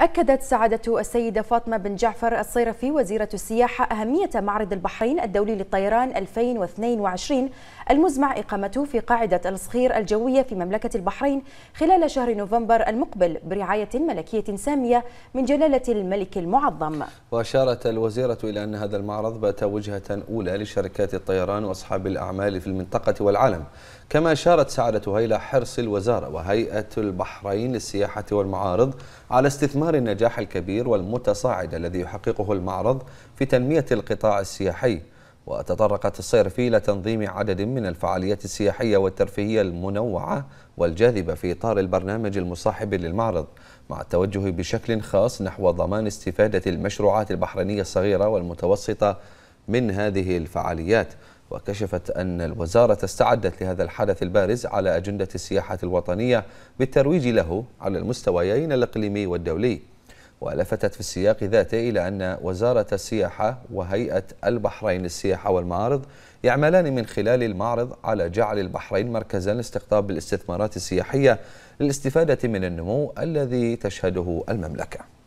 أكدت سعادة السيدة فاطمة بن جعفر الصيرفي وزيرة السياحة أهمية معرض البحرين الدولي للطيران 2022 المزمع إقامته في قاعدة الصخير الجوية في مملكة البحرين خلال شهر نوفمبر المقبل برعاية ملكية سامية من جلالة الملك المعظم وأشارت الوزيرة إلى أن هذا المعرض بات وجهة أولى لشركات الطيران وأصحاب الأعمال في المنطقة والعالم كما أشارت سعادتها إلى حرص الوزارة وهيئة البحرين للسياحة والمعارض على استثمار ظهر النجاح الكبير والمتصاعد الذي يحققه المعرض في تنمية القطاع السياحي وتطرقت الصيرفي تنظيم عدد من الفعاليات السياحية والترفيهية المنوعة والجاذبة في إطار البرنامج المصاحب للمعرض مع التوجه بشكل خاص نحو ضمان استفادة المشروعات البحرينية الصغيرة والمتوسطة من هذه الفعاليات وكشفت أن الوزارة استعدت لهذا الحدث البارز على أجندة السياحة الوطنية بالترويج له على المستويين الإقليمي والدولي ولفتت في السياق ذاته إلى أن وزارة السياحة وهيئة البحرين للسياحة والمعارض يعملان من خلال المعرض على جعل البحرين مركزا لاستقطاب الاستثمارات السياحية للاستفادة من النمو الذي تشهده المملكة